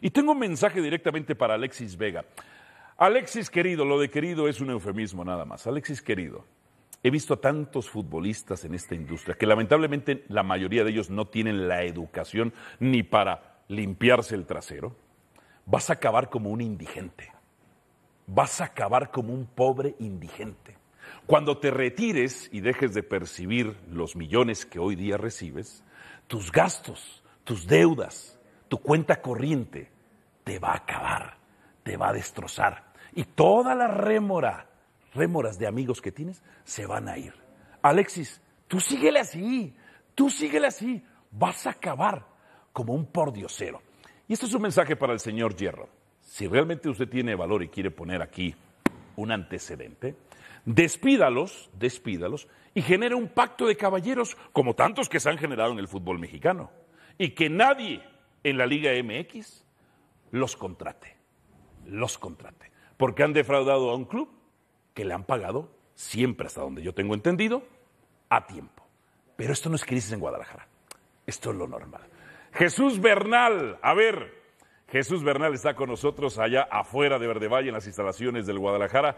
Y tengo un mensaje directamente para Alexis Vega. Alexis querido, lo de querido es un eufemismo nada más. Alexis querido, he visto a tantos futbolistas en esta industria que lamentablemente la mayoría de ellos no tienen la educación ni para limpiarse el trasero. Vas a acabar como un indigente. Vas a acabar como un pobre indigente. Cuando te retires y dejes de percibir los millones que hoy día recibes, tus gastos, tus deudas, tu cuenta corriente te va a acabar, te va a destrozar. Y toda la rémora, rémoras de amigos que tienes, se van a ir. Alexis, tú síguele así, tú síguele así, vas a acabar como un pordiosero. Y este es un mensaje para el señor Hierro. Si realmente usted tiene valor y quiere poner aquí un antecedente, despídalos, despídalos y genere un pacto de caballeros como tantos que se han generado en el fútbol mexicano. Y que nadie en la Liga MX, los contrate, los contrate, porque han defraudado a un club que le han pagado siempre, hasta donde yo tengo entendido, a tiempo. Pero esto no es crisis en Guadalajara, esto es lo normal. Jesús Bernal, a ver, Jesús Bernal está con nosotros allá afuera de Verde Valle, en las instalaciones del Guadalajara.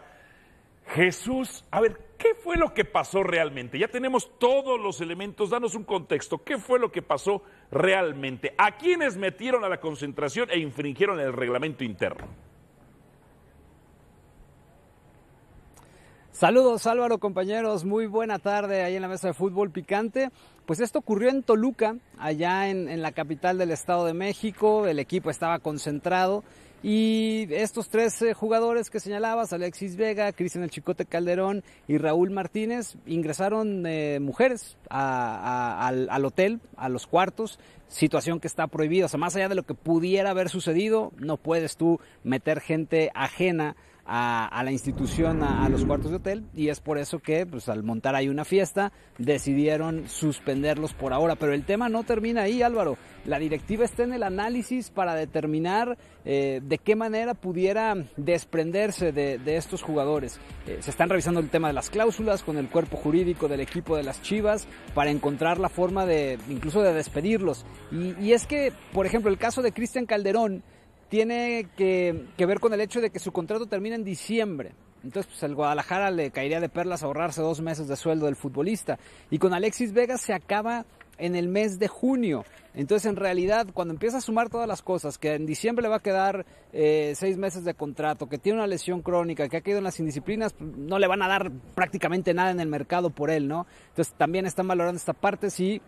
Jesús, a ver, ¿qué fue lo que pasó realmente? Ya tenemos todos los elementos, danos un contexto, ¿qué fue lo que pasó realmente? ¿A quiénes metieron a la concentración e infringieron el reglamento interno? Saludos Álvaro compañeros, muy buena tarde ahí en la mesa de fútbol picante. Pues esto ocurrió en Toluca, allá en, la capital del Estado de México, el equipo estaba concentrado y estos tres eh, jugadores que señalabas, Alexis Vega, Cristian El Chicote Calderón y Raúl Martínez, ingresaron eh, mujeres al, al, hotel, a los cuartos, situación que está prohibida. O sea, más allá de lo que pudiera haber sucedido, no puedes tú meter gente ajena a, la institución, a, los cuartos de hotel, y es por eso que pues, al montar ahí una fiesta decidieron suspenderlos por ahora. Pero el tema no termina ahí, Álvaro. La directiva está en el análisis para determinar eh, de qué manera pudiera desprenderse de, estos jugadores. Eh, se están revisando el tema de las cláusulas con el cuerpo jurídico del equipo de las Chivas para encontrar la forma de incluso de despedirlos. Y, y es que, por ejemplo, el caso de Cristian Calderón, tiene que, ver con el hecho de que su contrato termina en diciembre. Entonces, pues el Guadalajara le caería de perlas ahorrarse dos meses de sueldo del futbolista. Y con Alexis Vega se acaba en el mes de junio. Entonces, en realidad, cuando empieza a sumar todas las cosas, que en diciembre le va a quedar eh, seis meses de contrato, que tiene una lesión crónica, que ha caído en las indisciplinas, pues, no le van a dar prácticamente nada en el mercado por él, ¿no? Entonces, también están valorando esta parte si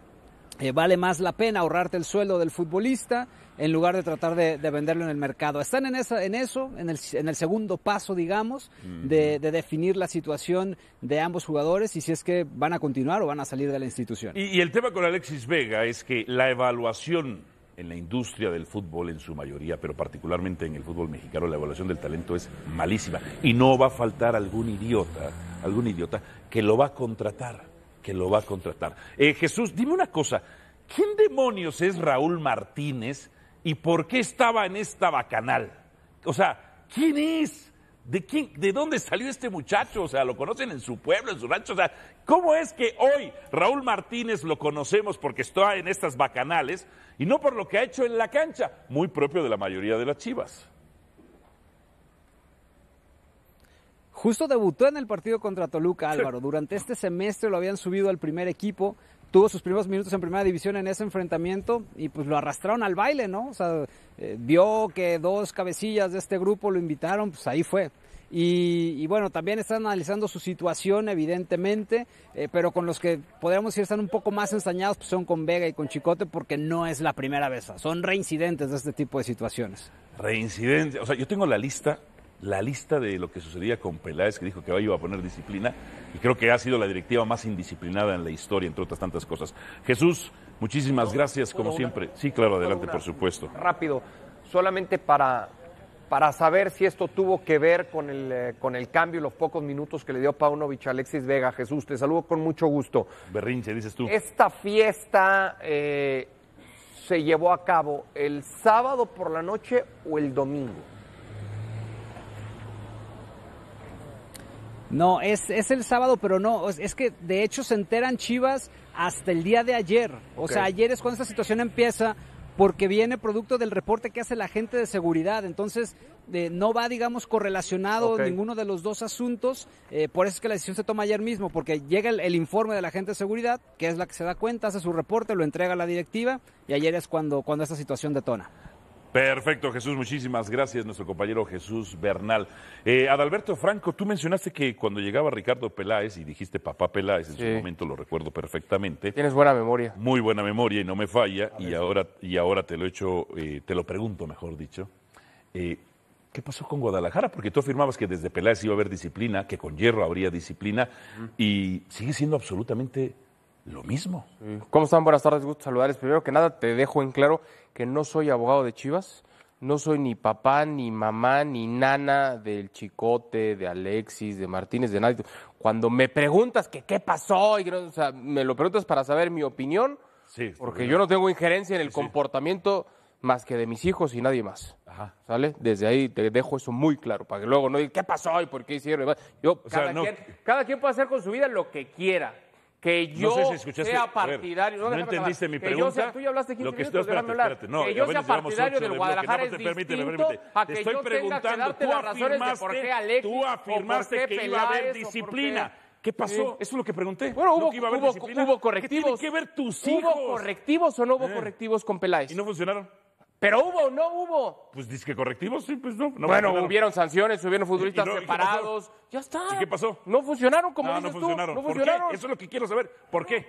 eh, vale más la pena ahorrarte el sueldo del futbolista en lugar de tratar de, venderlo en el mercado. Están en, eso, en el, segundo paso, digamos, de, definir la situación de ambos jugadores y si es que van a continuar o van a salir de la institución. Y, el tema con Alexis Vega es que la evaluación en la industria del fútbol en su mayoría, pero particularmente en el fútbol mexicano, la evaluación del talento es malísima. Y no va a faltar algún idiota, algún idiota que lo va a contratar, que lo va a contratar. Eh, Jesús, dime una cosa, ¿quién demonios es Raúl Martínez? y por qué estaba en esta bacanal. O sea, ¿quién es? ¿De, quién, ¿De dónde salió este muchacho? O sea, lo conocen en su pueblo, en su rancho. O sea, ¿cómo es que hoy Raúl Martínez lo conocemos porque está en estas bacanales y no por lo que ha hecho en la cancha? Muy propio de la mayoría de las chivas. Justo debutó en el partido contra Toluca, Álvaro. Durante este semestre lo habían subido al primer equipo, tuvo sus primeros minutos en primera división en ese enfrentamiento y pues lo arrastraron al baile, ¿no? O sea, eh, vio que dos cabecillas de este grupo lo invitaron, pues ahí fue. Y, bueno, también están analizando su situación, evidentemente, eh, pero con los que podríamos decir están un poco más ensañados, pues son con Vega y con Chicote, porque no es la primera vez, son reincidentes de este tipo de situaciones. Reincidentes, o sea, yo tengo la lista la lista de lo que sucedía con Peláez, que dijo que iba a poner disciplina, y creo que ha sido la directiva más indisciplinada en la historia, entre otras tantas cosas. Jesús, muchísimas gracias, como siempre. Sí, claro, adelante, por supuesto. Rápido, solamente para, para saber si esto tuvo que ver con el, eh, con el cambio y los pocos minutos que le dio Paunovic a Alexis Vega. Jesús, te saludo con mucho gusto. Berrinche, dices tú. Esta fiesta eh, se llevó a cabo el sábado por la noche o el domingo. No, es, es el sábado, pero no, es, que de hecho se enteran Chivas hasta el día de ayer. O sea, ayer es cuando esta situación empieza porque viene producto del reporte que hace la gente de seguridad. Entonces, no va, digamos, correlacionado ninguno de los dos asuntos. Eh, por eso es que la decisión se toma ayer mismo, porque llega el, informe de la gente de seguridad, que es la que se da cuenta, hace su reporte, lo entrega a la directiva, y ayer es cuando, cuando esta situación detona. Perfecto, Jesús, muchísimas gracias, nuestro compañero Jesús Bernal. Eh, Adalberto Franco, tú mencionaste que cuando llegaba Ricardo Peláez y dijiste papá Peláez, en su momento lo recuerdo perfectamente. Tienes buena memoria. Muy buena memoria y no me falla. y ahora, y ahora te lo eh, te lo pregunto, mejor dicho. Eh, ¿Qué pasó con Guadalajara? Porque tú afirmabas que desde Peláez iba a haber disciplina, que con Hierro habría disciplina, y sigue siendo absolutamente lo mismo. Mm. ¿Cómo están? Buenas tardes, gusto saludarles. Primero que nada, te dejo en claro que no soy abogado de Chivas, no soy ni papá, ni mamá, ni nana del Chicote, de Alexis, de Martínez, de nadie. Cuando me preguntas que qué pasó, me lo preguntas para saber mi opinión, sí, porque yo no tengo injerencia en el comportamiento más que de mis hijos y nadie más. Ajá. ¿Sale? Desde ahí te dejo eso muy claro, para que luego no digas qué pasó y por qué hicieron. Yo, cada, quien, cada, quien, puede hacer con su vida lo que quiera que yo no sé si sea partidario. no, entendiste mi pregunta. Que yo sea, lo que estoy espérate, no, eh, yo sea partidario del Guadalajara bloque, es distinto estoy preguntando, por qué tú afirmaste que iba a haber disciplina. ¿Qué pasó? Eso es lo que pregunté. Bueno, hubo, correctivos. ¿Qué que ver tus hijos? ¿Hubo correctivos o no hubo eh. correctivos con Peláez? ¿Y no funcionaron? ¿Pero hubo o no hubo? Pues que correctivos, sí, pues no. no bueno, hubieron sanciones, hubieron futbolistas separados. ya está. ¿Y qué pasó? No funcionaron como ah, no, dices Tú. No funcionaron. ¿Por qué? Eso es lo que quiero saber. ¿Por qué?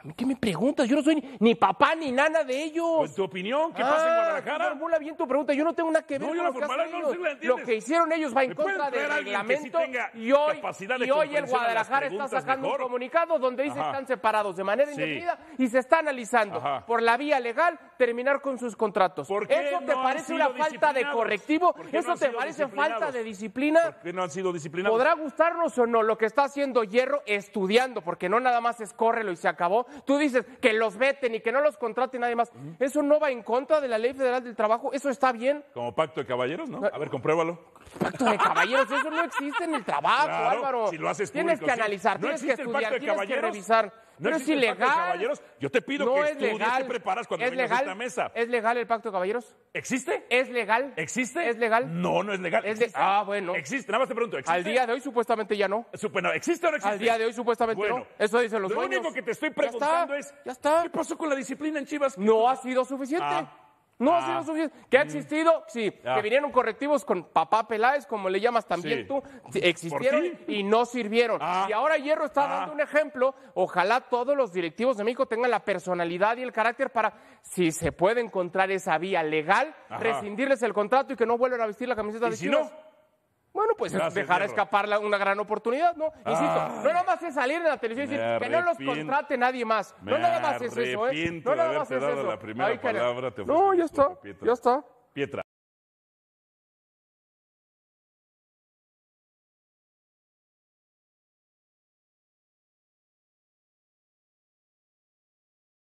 ¿A mí qué me preguntas? Yo no soy ni, papá ni nana de ellos. Pues tu opinión, ¿qué pasa en ah, Guadalajara? formula bien tu pregunta, yo no tengo nada que ver con Lo que hicieron ellos va en contra del reglamento y hoy, y hoy el Guadalajara está sacando un comunicado donde dice que están separados de manera indefinida y se está analizando por la vía legal terminar con sus contratos. ¿Eso te parece una falta de correctivo? ¿Eso te parece falta de disciplina? ¿Por no han sido disciplinados? Podrá gustarnos o no lo que está haciendo Hierro estudiando, porque no nada más es córrelo y se acabó, tú dices que los veten y que no los contraten nadie más. Eso no va en contra de la Ley Federal del Trabajo, eso está bien. Como pacto de caballeros, ¿no? A ver, compruébalo. Pacto de caballeros, eso no existe en el trabajo, Álvaro. Tienes que analizar, tienes que estudiar, tienes que revisar. No Pero es ilegal. caballeros. Yo te pido que es estudies, legal. preparas cuando ¿Es legal? a esta mesa. ¿Es legal el pacto de caballeros? ¿Existe? ¿Es legal? ¿Existe? ¿Es legal? No, no es legal. Ah, bueno. Existe, nada más te pregunto. ¿existe? Al día de hoy supuestamente ya no. ¿Existe o no existe? Al día de hoy supuestamente bueno, no. Eso dicen los Lo único que te estoy preguntando es, ya está. ¿qué pasó con la disciplina en Chivas? No ha sido suficiente. Ah, no ha ah. sido ¿Que ha mm. existido? Sí. Que vinieron correctivos con papá Peláez, como le llamas también tú. Existieron y no sirvieron. Y ah. ahora Hierro está ah. dando un ejemplo. Ojalá todos los directivos de México tengan la personalidad y el carácter para, si se puede encontrar esa vía legal, rescindirles el contrato y que no vuelvan a vestir la camiseta de si bueno, pues dejar escapar una gran oportunidad, ¿no? Insisto, ah. no nada más es salir de la televisión y decir que no los contrate nadie más. No nada más es eso, ¿eh? No nada más es eso. La primera palabra, no, ya está, ya está. Pietra.